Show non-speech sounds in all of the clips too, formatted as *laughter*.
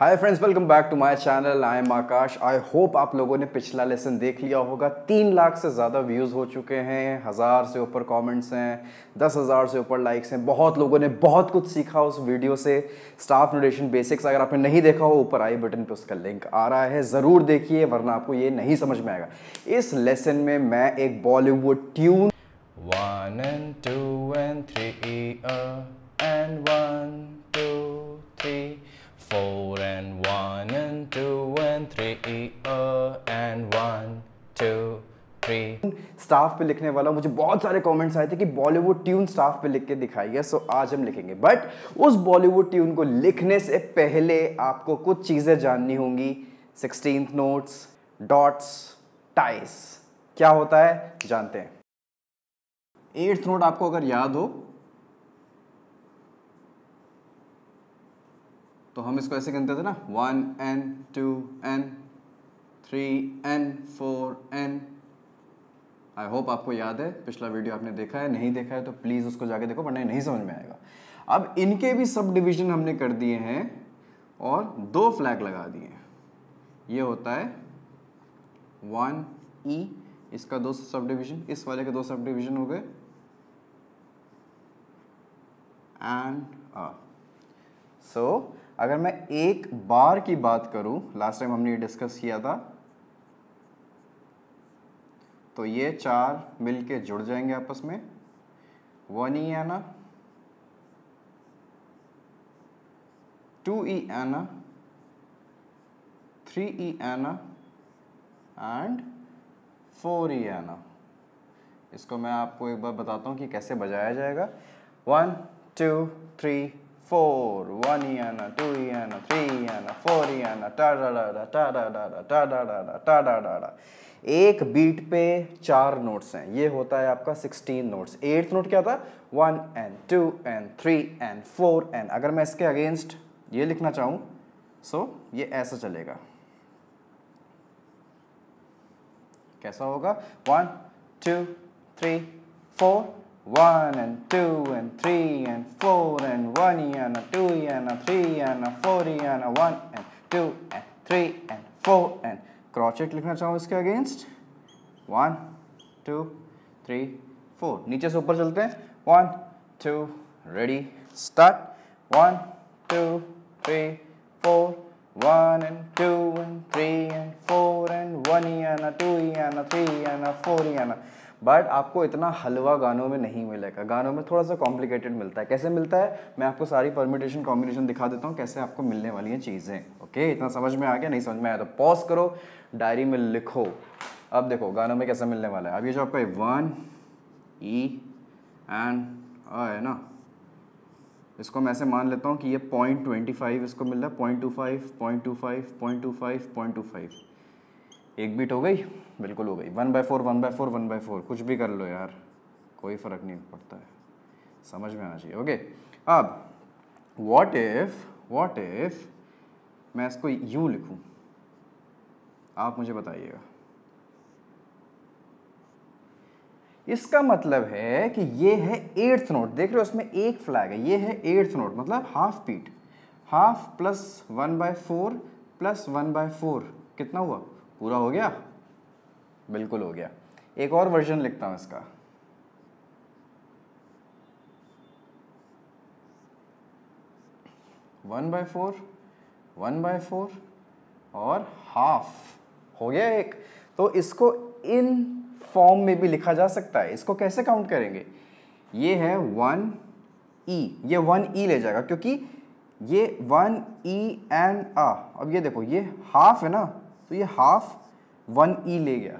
Hi friends welcome back to my channel I am Aakash I hope आप लोगों ने पिछला लेसन देख लिया होगा तीन लाख से ज़्यादा व्यूज़ हो चुके हैं हज़ार से ऊपर कमेंट्स हैं दस हज़ार से ऊपर लाइक्स हैं बहुत लोगों ने बहुत कुछ सीखा उस वीडियो से स्टाफ न्यूट्रिशन बेसिक्स अगर आपने नहीं देखा हो ऊपर आई बटन पर उसका लिंक आ रहा है ज़रूर देखिए वरना आपको ये नहीं समझ में आएगा इस लेसन में मैं एक Bollywood tune one and two and three and one two three four and one and two and three uh, and one two staff पे लिखने वाला मुझे बहुत सारे कमेंट्स आए थे कि बॉलीवुड ट्यून स्टाफ पे लिख के दिखाई है सो आज हम लिखेंगे बट उस बॉलीवुड ट्यून को लिखने से पहले आपको कुछ चीज़ें जाननी होंगी सिक्सटीन नोट्स डॉट्स टाइस क्या होता है जानते हैं एट्थ नोट आपको अगर याद हो तो हम इसको ऐसे गिनते थे ना one and two and three and four and I hope आपको याद है पिछला वीडियो आपने देखा है नहीं देखा है तो प्लीज़ उसको जाके देखो वरना नहीं समझ में आएगा अब इनके भी सब डिविजन हमने कर दिए हैं और दो फ्लैग लगा दिए हैं ये होता है वन ई e, इसका दो सब डिविजन इस वाले के दो सब डिविजन हो गए एंड सो so, अगर मैं एक बार की बात करूं लास्ट टाइम हमने ये डिस्कस किया था तो ये चार मिलके जुड़ जाएंगे आपस में one e and a two e and a three e and a and four e and a इसको मैं आपको एक बार बताता हूँ कि कैसे बजाया जाएगा one two three four, one yana, two yana, three yana, four yana, ta da da da ta da da da ta da da da ta da da da एक बीट पे चार नोट्स हैं ये होता है आपका सिक्सटीन नोट्स एट्थ नोट क्या था one and two and three and four and अगर मैं इसके अगेंस्ट ये लिखना चाहूं सो so, ये ऐसा चलेगा कैसा होगा one two three four One and two and three and four and one and a two and a three and a four and a one and two and three and four and crotchet लिखना चाहूँ इसके against one two three four नीचे से ऊपर चलते हैं one two ready start one two three four One and two and three and four and one and a two and a three and a four and a but आपको इतना हलवा गानों में नहीं मिलेगा गानों में थोड़ा सा कॉम्प्लिकेटेड मिलता है कैसे मिलता है मैं आपको सारी परमिटेशन कॉम्बिनेशन दिखा देता हूँ कैसे आपको मिलने वाली हैं चीज़ें ओके इतना समझ में आ गया नहीं समझ में आया तो पॉज करो डायरी में लिखो अब देखो गानों में कैसे मिलने वाला है अब ये जो आपका वन ई एंड है ना इसको मैं ऐसे मान लेता हूँ कि ये पॉइंट ट्वेंटी फाइव इसको मिल रहा है point two five point two five point two five point two five एक बीट हो गई बिल्कुल हो गई one by four one by four one by four कुछ भी कर लो यार कोई फ़र्क नहीं पड़ता है समझ में आना चाहिए ओके अब वॉट इफ़ वॉट इफ़ मैं इसको यू लिखूँ आप मुझे बताइएगा इसका मतलब है कि ये है एट्थ नोट देख रहे हो उसमें एक फ्लैग है ये है एट्थ नोट मतलब half beat half plus one by four plus one by four कितना हुआ पूरा हो गया बिल्कुल हो गया एक और वर्जन लिखता हूँ इसका one by four one by four और हाफ हो गया एक तो इसको इन फॉर्म में भी लिखा जा सकता है इसको कैसे काउंट करेंगे ये है वन ई e। ये वन ई e ले जाएगा क्योंकि ये वन ई एंड अब ये देखो ये हाफ है ना तो ये हाफ वन ई ले गया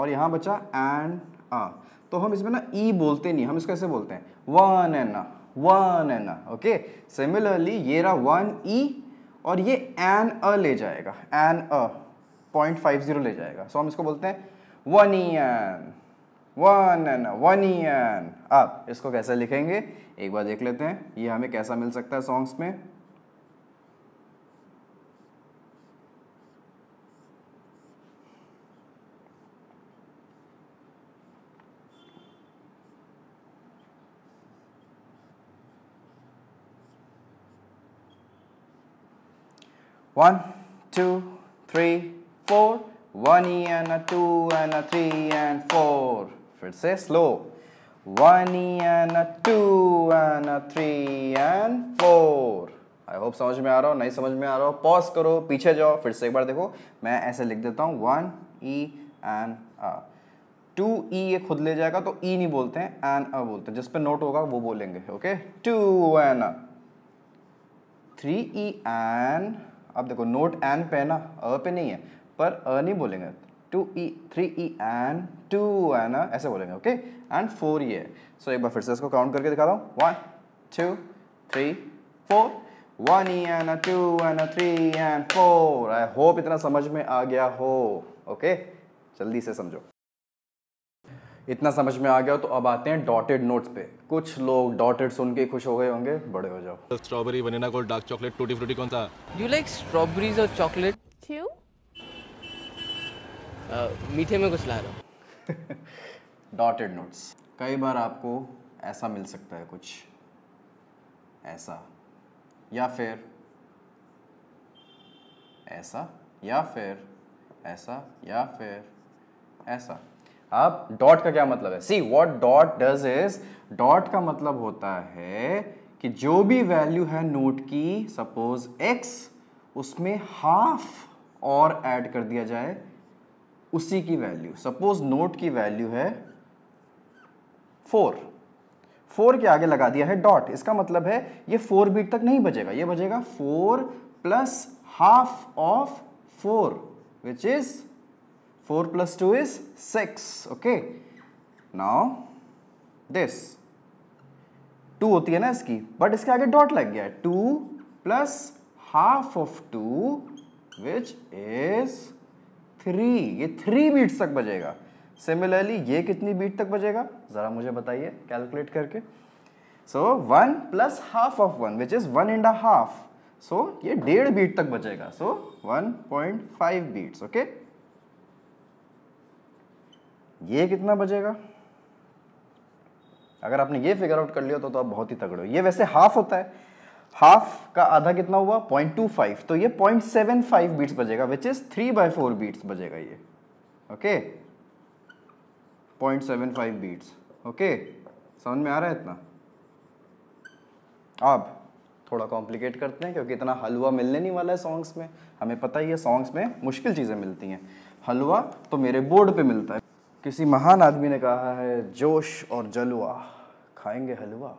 और यहाँ बचा एंड आ तो हम इसमें ना ई e बोलते नहीं हम इसको ऐसे बोलते हैं one and one and okay similarly ये रहा वन ई e और ये एन अ ले जाएगा and a point five zero ले जाएगा सो हम इसको बोलते हैं one e and one and one e and आप इसको कैसे लिखेंगे एक बार देख लेते हैं ये हमें कैसा मिल सकता है सॉन्ग्स में One, two, three, four. One e and a two and a three and four. फिर से slow one e and two and three and four I hope समझ में आ रहा हो नहीं समझ में आ रहा हो पॉज करो पीछे जाओ फिर से एक बार देखो मैं ऐसे लिख देता हूँ one e and a two e ये खुद ले जाएगा तो ई e नहीं बोलते हैं एन अ बोलते हैं जिस पे नोट होगा वो बोलेंगे okay two and a three e and अब देखो नोट एन पे है ना अ पे नहीं है पर अ नहीं बोलेंगे two e three e and two है ना ऐसे बोलेंगे ओके एंड फोर ये है सो एक बार फिर से इसको काउंट करके दिखा रहा हूँ one two three four one e and two and three and four I hope इतना समझ में आ गया हो ओके okay? जल्दी से समझो इतना समझ में आ गया तो अब आते हैं डॉटेड नोट्स पे कुछ लोग डॉटेड सुन के खुश हो गए होंगे बड़े हो जाओ strawberry vanilla gold dark chocolate tutti frutti कौन सा यू लाइक स्ट्रॉबेरीज और चॉकलेट क्यों मीठे में कुछ ला रहा हूँ डॉटेड नोट्स कई बार आपको ऐसा मिल सकता है कुछ ऐसा या फिर ऐसा या फिर ऐसा या फिर ऐसा अब डॉट का क्या मतलब है see what dot does is dot का मतलब होता है कि जो भी वैल्यू है नोट की सपोज एक्स उसमें हाफ और ऐड कर दिया जाए उसी की वैल्यू सपोज नोट की वैल्यू है फोर फोर के आगे लगा दिया है डॉट इसका मतलब है ये फोर बीट तक नहीं बजेगा ये बजेगा four plus half of four which is 4 plus 2 is 6 okay now this 2 होती है ना इसकी बट इसके आगे डॉट लग गया है 2 plus half of 2 which is 3 ये 3 बीट्स तक बजेगा सिमिलरली ये कितनी बीट तक बजेगा ज़रा मुझे बताइए कैलकुलेट करके so one plus half of one which is one and half so ये डेढ़ बीट तक बजेगा so one point five beats okay ये कितना बचेगा अगर आपने ये फिगर आउट कर लिया तो, तो आप बहुत ही तगड़े हो ये वैसे हाफ होता है हाफ का आधा कितना हुआ 0.25 तो ये 0.75 बीट्स बजेगा which is 3 by four beats बजेगा ये ओके 0.75 बीट्स ओके समझ में आ रहा है इतना अब थोड़ा कॉम्प्लिकेट करते हैं क्योंकि इतना हलवा मिलने नहीं वाला है सॉन्ग्स में हमें पता ही है सॉन्ग्स में मुश्किल चीज़ें मिलती हैं हलवा तो मेरे बोर्ड पे मिलता है किसी महान आदमी ने कहा है जोश और जलवा खाएंगे हलवा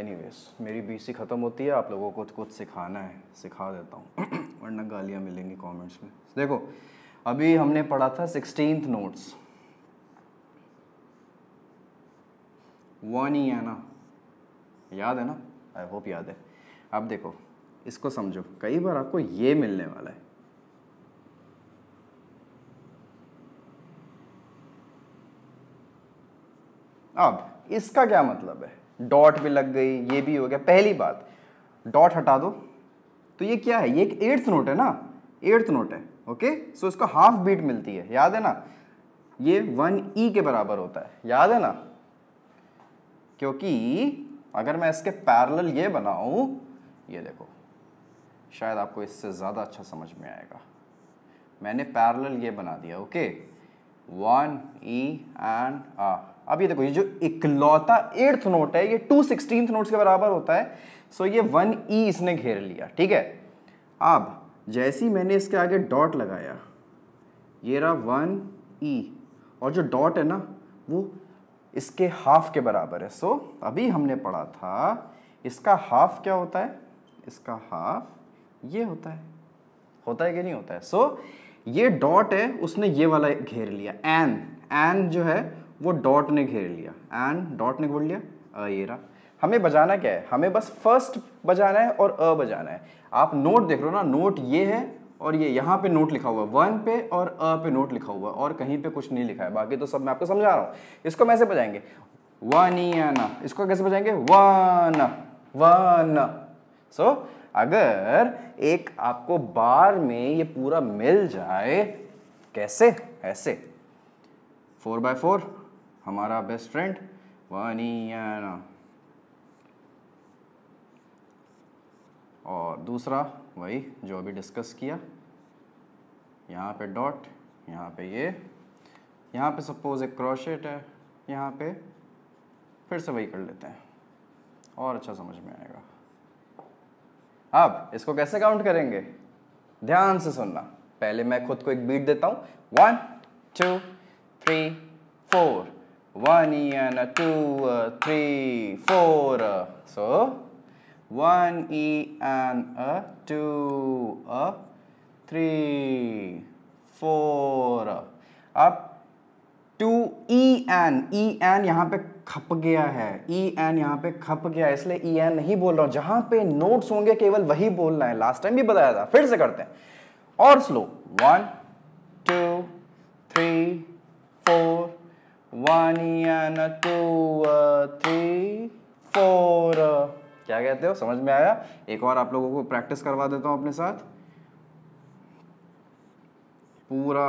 एनीवेज मेरी बीसी ख़त्म होती है आप लोगों को कुछ सिखाना है सिखा देता हूँ *clears throat* वरना गालियाँ मिलेंगी कमेंट्स में देखो अभी हमने पढ़ा था सिक्सटीन नोट्स वन ही है ना याद है ना आई होप याद है अब देखो इसको समझो कई बार आपको ये मिलने वाला है अब इसका क्या मतलब है डॉट भी लग गई ये भी हो गया पहली बात डॉट हटा दो तो ये क्या है ये एक एट्थ नोट है ना एट्थ नोट है ओके सो इसको हाफ बीट मिलती है याद है ना ये वन ई e के बराबर होता है याद है ना क्योंकि अगर मैं इसके पैरेलल ये बनाऊं ये देखो शायद आपको इससे ज़्यादा अच्छा समझ में आएगा मैंने पैरेलल ये बना दिया okay one e and a अब ये देखो ये जो इकलौता एट्थ नोट है ये टू सिक्सटीन नोट्स के बराबर होता है सो ये वन ई e इसने घेर लिया ठीक है अब जैसे ही मैंने इसके आगे डॉट लगाया ये रहा वन ई e, और जो डॉट है ना वो इसके हाफ के बराबर है सो so, अभी हमने पढ़ा था इसका हाफ क्या होता है इसका हाफ ये होता है होता है कि नहीं होता है सो so, ये डॉट है उसने ये वाला घेर लिया एन एन जो है वो डॉट ने घेर लिया एंड डॉट ने बोल लिया अ ये रहा हमें बजाना क्या है हमें बस फर्स्ट बजाना है और अ बजाना है आप नोट देख रहे हो ना नोट ये है और ये यहाँ पे नोट लिखा हुआ है वन पे और अ पे नोट लिखा हुआ है और कहीं पे कुछ नहीं लिखा है बाकी तो सब मैं आपको समझा रहा हूँ इसको कैसे बजाएंगे वन न इसको कैसे बजाएंगे वन वन सो so, अगर एक आपको बार में ये पूरा मिल जाए कैसे ऐसे फोर बाय फोर हमारा बेस्ट फ्रेंड वनियाना और दूसरा वही जो अभी डिस्कस किया यहाँ पे डॉट यहाँ पे ये यहाँ पे सपोज एक क्रोशेट है यहाँ पे फिर से वही कर लेते हैं और अच्छा समझ में आएगा अब इसको कैसे काउंट करेंगे ध्यान से सुनना पहले मैं खुद को एक बीट देता हूँ one two three four One and a two, a uh, three, four. Uh, so, one e and a uh, two, a three, four. अब two e and e and यहाँ पे खप गया है ई एन यहाँ पे खप गया है इसलिए ई एन नहीं बोल रहा हूं जहां पे नोट्स होंगे केवल वही बोलना है लास्ट टाइम भी बताया था फिर से करते हैं और slow one two three four one two three four क्या कहते हो समझ में आया एक और आप लोगों को प्रैक्टिस करवा देता हूं अपने साथ पूरा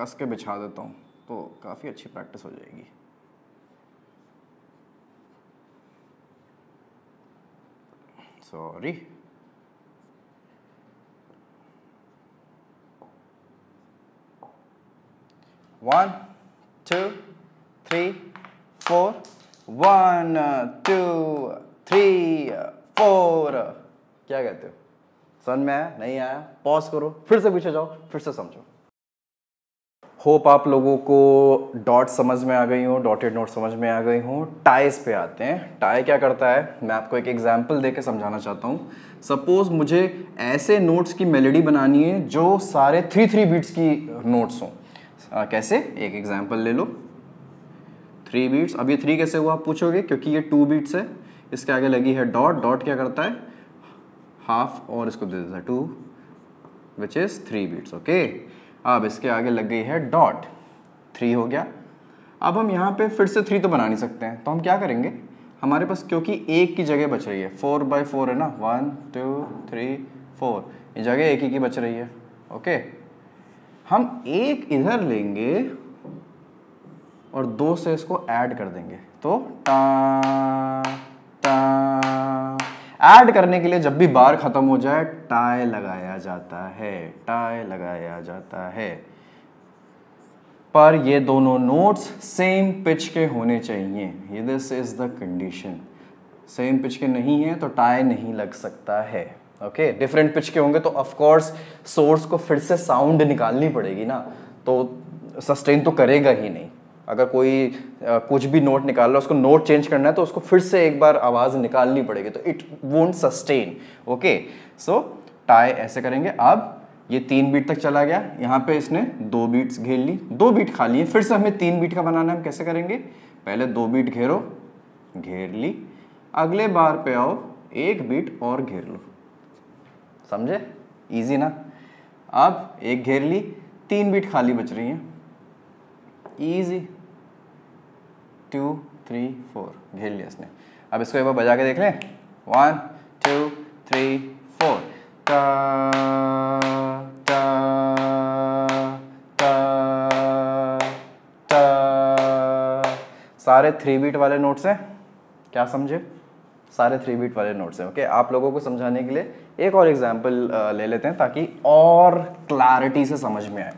कस के बिछा देता हूं तो काफ़ी अच्छी प्रैक्टिस हो जाएगी sorry one two three four one two three four क्या कहते हो सन में आया नहीं आया पॉज करो फिर से पूछे जाओ फिर से समझो होप आप लोगों को डॉट समझ में आ गई हूँ डॉटेड नोट समझ में आ गई हूँ टाइज पे आते हैं टाई क्या करता है मैं आपको एक एग्जाम्पल दे के समझाना चाहता हूँ सपोज मुझे ऐसे नोट्स की मेलोडी बनानी है जो सारे थ्री थ्री बीट्स की नोट्स हों कैसे एक एग्जाम्पल ले लो थ्री बीट्स अब ये थ्री कैसे हुआ आप पूछोगे क्योंकि ये टू बीट्स है इसके आगे लगी है डॉट डॉट क्या करता है हाफ और इसको दे देता है two which is three beats okay अब इसके आगे लग गई है डॉट थ्री हो गया अब हम यहाँ पे फिर से थ्री तो बना नहीं सकते हैं तो हम क्या करेंगे हमारे पास क्योंकि एक की जगह बच रही है फोर बाई फोर है ना वन टू थ्री फोर ये जगह एक ही की बच रही है ओके हम एक इधर लेंगे और दो से इसको ऐड कर देंगे तो टा टा ऐड करने के लिए जब भी बार खत्म हो जाए टाए लगाया जाता है टाए लगाया जाता है पर ये दोनों नोट्स सेम पिच के होने चाहिए ये this is the condition same pitch के नहीं है तो टाई नहीं लग सकता है ओके डिफरेंट पिच के होंगे तो ऑफ कोर्स सोर्स को फिर से साउंड निकालनी पड़ेगी ना तो सस्टेन तो करेगा ही नहीं अगर कोई आ, कुछ भी नोट निकाल रहा है उसको नोट चेंज करना है तो उसको फिर से एक बार आवाज़ निकालनी पड़ेगी तो it won't sustain okay so tie ऐसे करेंगे अब ये तीन बीट तक चला गया यहाँ पे इसने दो बीट्स घेर ली दो बीट खा लिए फिर से हमें तीन बीट का बनाना है हम कैसे करेंगे पहले दो बीट घेरो घेर ली अगले बार पे आओ एक बीट और घेर लो समझे इजी ना अब एक घेर ली तीन बीट खाली बच रही हैं इजी टू थ्री फोर घेर लिया इसने अब इसको एक बार बजा के देख लें वन टू थ्री फोर ता ता सारे थ्री बीट वाले नोट्स हैं क्या समझे सारे थ्री बीट वाले नोट्स हैं ओके okay? आप लोगों को समझाने के लिए एक और एग्जाम्पल ले लेते हैं ताकि और क्लैरिटी से समझ में आए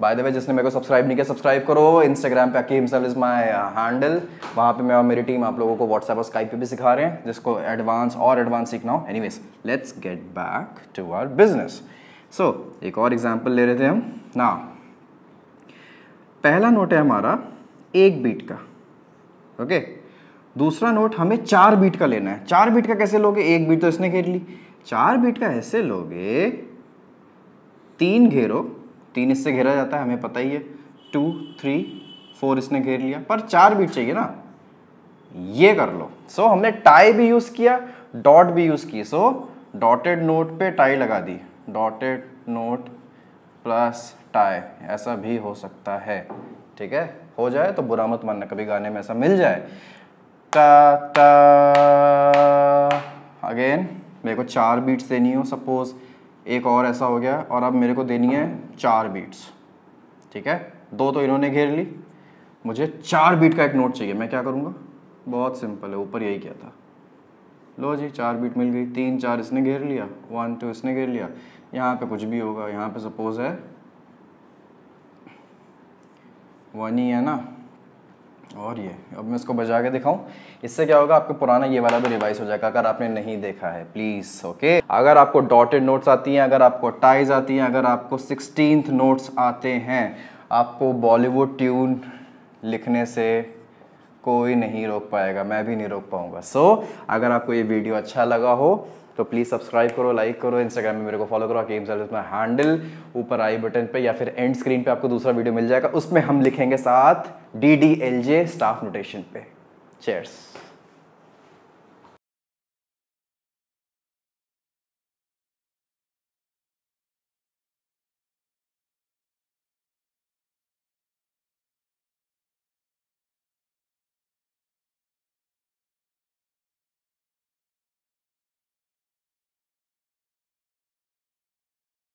बाय द वे जिसने मेरे को सब्सक्राइब नहीं किया सब्सक्राइब करो इंस्टाग्राम पे अकीम सल इज़ माय हैंडल वहाँ पे मैं और मेरी टीम आप लोगों को व्हाट्सएप और स्काइप पे भी सिखा रहे हैं जिसको एडवांस और एडवांस सीखना हो anyways let's get back to our business so एक और एग्जाम्पल ले रहे थे हम ना पहला नोट है हमारा एक बीट का ओके okay? दूसरा नोट हमें चार बीट का लेना है चार बीट का कैसे लोगे एक बीट तो इसने घेर ली चार बीट का ऐसे लोगे तीन घेरो तीन इससे घेरा जाता है हमें पता ही है टू थ्री फोर इसने घेर लिया पर चार बीट चाहिए ना ये कर लो सो so, हमने टाई भी यूज़ किया डॉट भी यूज़ की सो डॉटेड नोट पे टाई लगा दी डॉटेड नोट प्लस टाई ऐसा भी हो सकता है ठीक है हो जाए तो बुरा मत मानना कभी गाने में ऐसा मिल जाए ता ता अगेन मेरे को चार बीट्स देनी हो सपोज़ एक और ऐसा हो गया और अब मेरे को देनी है चार बीट्स ठीक है दो तो इन्होंने घेर ली मुझे चार बीट का एक नोट चाहिए मैं क्या करूँगा बहुत सिंपल है ऊपर यही किया था लो जी चार बीट मिल गई तीन चार इसने घेर लिया वन टू इसने घेर लिया यहाँ पे कुछ भी होगा यहाँ पे सपोज है वन ही है ना और ये अब मैं इसको बजा के दिखाऊं इससे क्या होगा आपको पुराना ये वाला भी रिवाइज हो जाएगा अगर आपने नहीं देखा है प्लीज़ ओके अगर आपको डॉटेड नोट्स आती हैं अगर आपको टाइज आती हैं अगर आपको सिक्सटीन नोट्स आते हैं आपको बॉलीवुड ट्यून लिखने से कोई नहीं रोक पाएगा मैं भी नहीं रोक पाऊँगा सो so, अगर आपको ये वीडियो अच्छा लगा हो तो प्लीज़ सब्सक्राइब करो लाइक करो इंस्टाग्राम में मेरे को फॉलो करो गेम सर्विस में हैंडल ऊपर आई बटन पे या फिर एंड स्क्रीन पे आपको दूसरा वीडियो मिल जाएगा उसमें हम लिखेंगे साथ D D L J staff notation पे चेयर्स